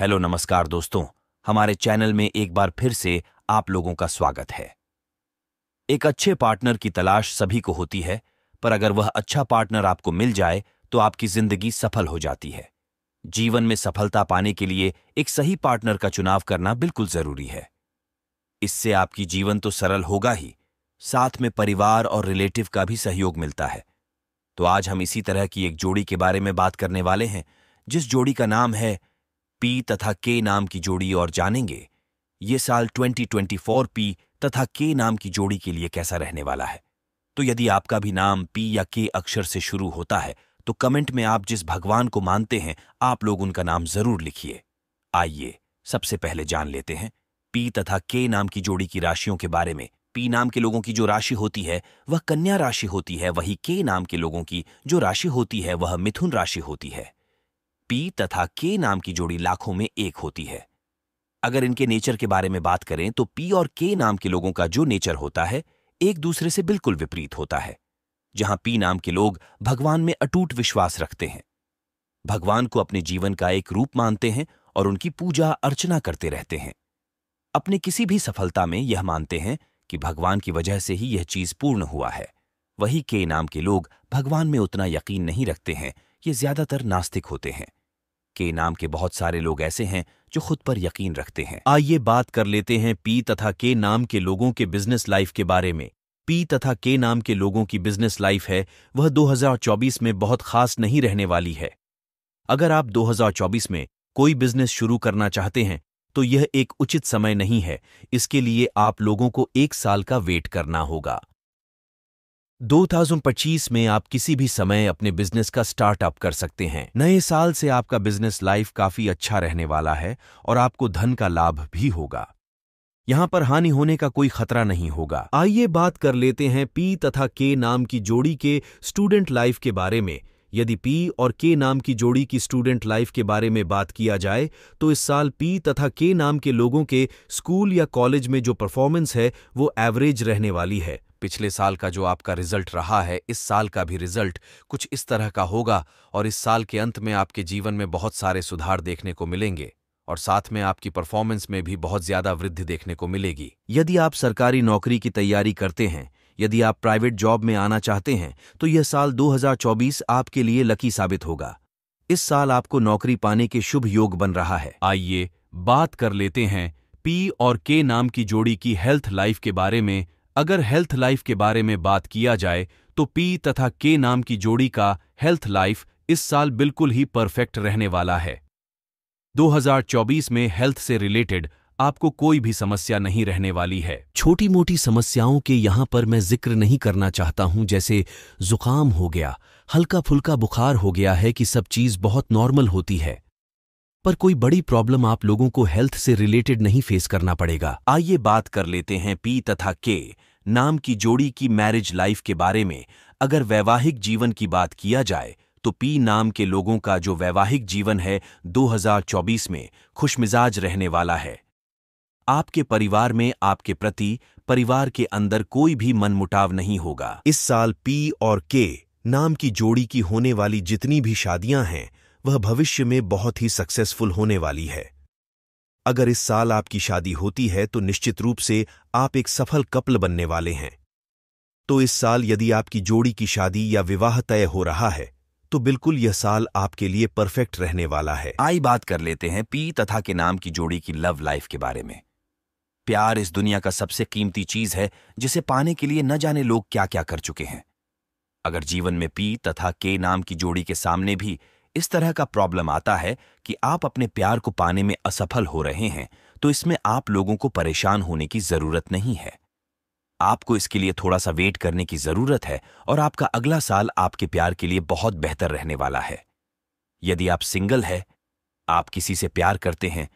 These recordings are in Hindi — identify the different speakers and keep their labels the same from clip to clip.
Speaker 1: हेलो नमस्कार दोस्तों हमारे चैनल में एक बार फिर से आप लोगों का स्वागत है एक अच्छे पार्टनर की तलाश सभी को होती है पर अगर वह अच्छा पार्टनर आपको मिल जाए तो आपकी जिंदगी सफल हो जाती है जीवन में सफलता पाने के लिए एक सही पार्टनर का चुनाव करना बिल्कुल जरूरी है इससे आपकी जीवन तो सरल होगा ही साथ में परिवार और रिलेटिव का भी सहयोग मिलता है तो आज हम इसी तरह की एक जोड़ी के बारे में बात करने वाले हैं जिस जोड़ी का नाम है पी तथा के नाम की जोड़ी और जानेंगे ये साल 2024 पी तथा के नाम की जोड़ी के लिए कैसा रहने वाला है तो यदि आपका भी नाम पी या के अक्षर से शुरू होता है तो कमेंट में आप जिस भगवान को मानते हैं आप लोग उनका नाम जरूर लिखिए आइए सबसे पहले जान लेते हैं पी तथा के नाम की जोड़ी की राशियों के बारे में पी नाम के लोगों की जो राशि होती है वह कन्या राशि होती है वही के नाम के लोगों की जो राशि होती है वह मिथुन राशि होती है पी तथा के नाम की जोड़ी लाखों में एक होती है अगर इनके नेचर के बारे में बात करें तो पी और के नाम के लोगों का जो नेचर होता है एक दूसरे से बिल्कुल विपरीत होता है जहां पी नाम के लोग भगवान में अटूट विश्वास रखते हैं भगवान को अपने जीवन का एक रूप मानते हैं और उनकी पूजा अर्चना करते रहते हैं अपने किसी भी सफलता में यह मानते हैं कि भगवान की वजह से ही यह चीज पूर्ण हुआ है वही के नाम के लोग भगवान में उतना यकीन नहीं रखते हैं ये ज्यादातर नास्तिक होते हैं के नाम के बहुत सारे लोग ऐसे हैं जो खुद पर यकीन रखते हैं आइए बात कर लेते हैं पी तथा के नाम के लोगों के बिजनेस लाइफ के बारे में पी तथा के नाम के लोगों की बिजनेस लाइफ है वह 2024 में बहुत खास नहीं रहने वाली है अगर आप 2024 में कोई बिजनेस शुरू करना चाहते हैं तो यह एक उचित समय नहीं है इसके लिए आप लोगों को एक साल का वेट करना होगा 2025 में आप किसी भी समय अपने बिजनेस का स्टार्टअप कर सकते हैं नए साल से आपका बिजनेस लाइफ काफी अच्छा रहने वाला है और आपको धन का लाभ भी होगा यहाँ पर हानि होने का कोई खतरा नहीं होगा आइए बात कर लेते हैं पी तथा के नाम की जोड़ी के स्टूडेंट लाइफ के बारे में यदि पी और के नाम की जोड़ी की स्टूडेंट लाइफ के बारे में बात किया जाए तो इस साल पी तथा के नाम के लोगों के स्कूल या कॉलेज में जो परफॉर्मेंस है वो एवरेज रहने वाली है पिछले साल का जो आपका रिजल्ट रहा है इस साल का भी रिजल्ट कुछ इस तरह का होगा और इस साल के अंत में आपके जीवन में बहुत सारे सुधार देखने को मिलेंगे और साथ में आपकी परफॉर्मेंस में भी बहुत ज्यादा वृद्धि देखने को मिलेगी यदि आप सरकारी नौकरी की तैयारी करते हैं यदि आप प्राइवेट जॉब में आना चाहते हैं तो यह साल 2024 आपके लिए लकी साबित होगा इस साल आपको नौकरी पाने के शुभ योग बन रहा है आइए बात कर लेते हैं पी और के नाम की जोड़ी की हेल्थ लाइफ के बारे में अगर हेल्थ लाइफ के बारे में बात किया जाए तो पी तथा के नाम की जोड़ी का हेल्थ लाइफ इस साल बिल्कुल ही परफेक्ट रहने वाला है 2024 में हेल्थ से रिलेटेड आपको कोई भी समस्या नहीं रहने वाली है छोटी मोटी समस्याओं के यहाँ पर मैं जिक्र नहीं करना चाहता हूँ जैसे जुकाम हो गया हल्का फुल्का बुखार हो गया है कि सब चीज़ बहुत नॉर्मल होती है पर कोई बड़ी प्रॉब्लम आप लोगों को हेल्थ से रिलेटेड नहीं फेस करना पड़ेगा आइए बात कर लेते हैं पी तथा के नाम की जोड़ी की मैरिज लाइफ के बारे में अगर वैवाहिक जीवन की बात किया जाए तो पी नाम के लोगों का जो वैवाहिक जीवन है 2024 में खुशमिजाज रहने वाला है आपके परिवार में आपके प्रति परिवार के अंदर कोई भी मनमुटाव नहीं होगा इस साल पी और के नाम की जोड़ी की होने वाली जितनी भी शादियां हैं वह भविष्य में बहुत ही सक्सेसफुल होने वाली है अगर इस साल आपकी शादी होती है तो निश्चित रूप से आप एक सफल कपल बनने वाले हैं तो इस साल यदि आपकी जोड़ी की शादी या विवाह तय हो रहा है तो बिल्कुल यह साल आपके लिए परफेक्ट रहने वाला है आई बात कर लेते हैं पी तथा के नाम की जोड़ी की लव लाइफ के बारे में प्यार इस दुनिया का सबसे कीमती चीज है जिसे पाने के लिए न जाने लोग क्या क्या कर चुके हैं अगर जीवन में पी तथा के नाम की जोड़ी के सामने भी इस तरह का प्रॉब्लम आता है कि आप अपने प्यार को पाने में असफल हो रहे हैं तो इसमें आप लोगों को परेशान होने की जरूरत नहीं है आपको इसके लिए थोड़ा सा वेट करने की जरूरत है और आपका अगला साल आपके प्यार के लिए बहुत बेहतर रहने वाला है यदि आप सिंगल है आप किसी से प्यार करते हैं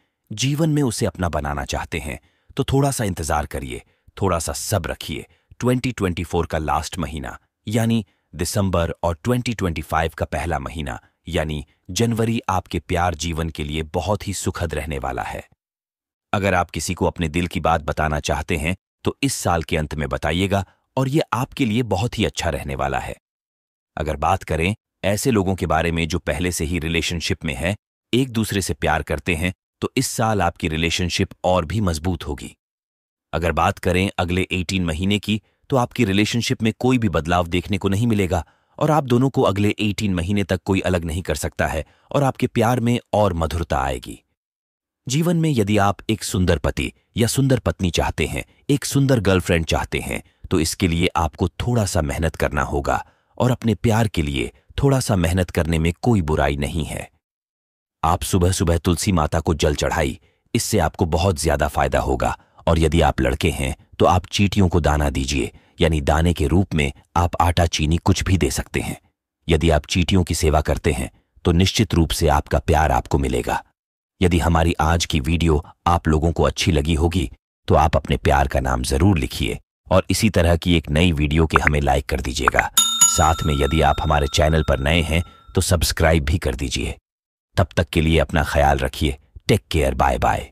Speaker 1: जीवन में उसे अपना बनाना चाहते हैं तो थोड़ा सा इंतजार करिए थोड़ा सा सब रखिए 2024 का लास्ट महीना यानी दिसंबर और 2025 का पहला महीना यानी जनवरी आपके प्यार जीवन के लिए बहुत ही सुखद रहने वाला है अगर आप किसी को अपने दिल की बात बताना चाहते हैं तो इस साल के अंत में बताइएगा और ये आपके लिए बहुत ही अच्छा रहने वाला है अगर बात करें ऐसे लोगों के बारे में जो पहले से ही रिलेशनशिप में है एक दूसरे से प्यार करते हैं तो इस साल आपकी रिलेशनशिप और भी मजबूत होगी अगर बात करें अगले 18 महीने की तो आपकी रिलेशनशिप में कोई भी बदलाव देखने को नहीं मिलेगा और आप दोनों को अगले 18 महीने तक कोई अलग नहीं कर सकता है और आपके प्यार में और मधुरता आएगी जीवन में यदि आप एक सुंदर पति या सुंदर पत्नी चाहते हैं एक सुंदर गर्लफ्रेंड चाहते हैं तो इसके लिए आपको थोड़ा सा मेहनत करना होगा और अपने प्यार के लिए थोड़ा सा मेहनत करने में कोई बुराई नहीं है आप सुबह सुबह तुलसी माता को जल चढ़ाई इससे आपको बहुत ज्यादा फायदा होगा और यदि आप लड़के हैं तो आप चीटियों को दाना दीजिए यानी दाने के रूप में आप आटा चीनी कुछ भी दे सकते हैं यदि आप चीटियों की सेवा करते हैं तो निश्चित रूप से आपका प्यार आपको मिलेगा यदि हमारी आज की वीडियो आप लोगों को अच्छी लगी होगी तो आप अपने प्यार का नाम जरूर लिखिए और इसी तरह की एक नई वीडियो के हमें लाइक कर दीजिएगा साथ में यदि आप हमारे चैनल पर नए हैं तो सब्सक्राइब भी कर दीजिए तब तक के लिए अपना ख्याल रखिए टेक केयर बाय बाय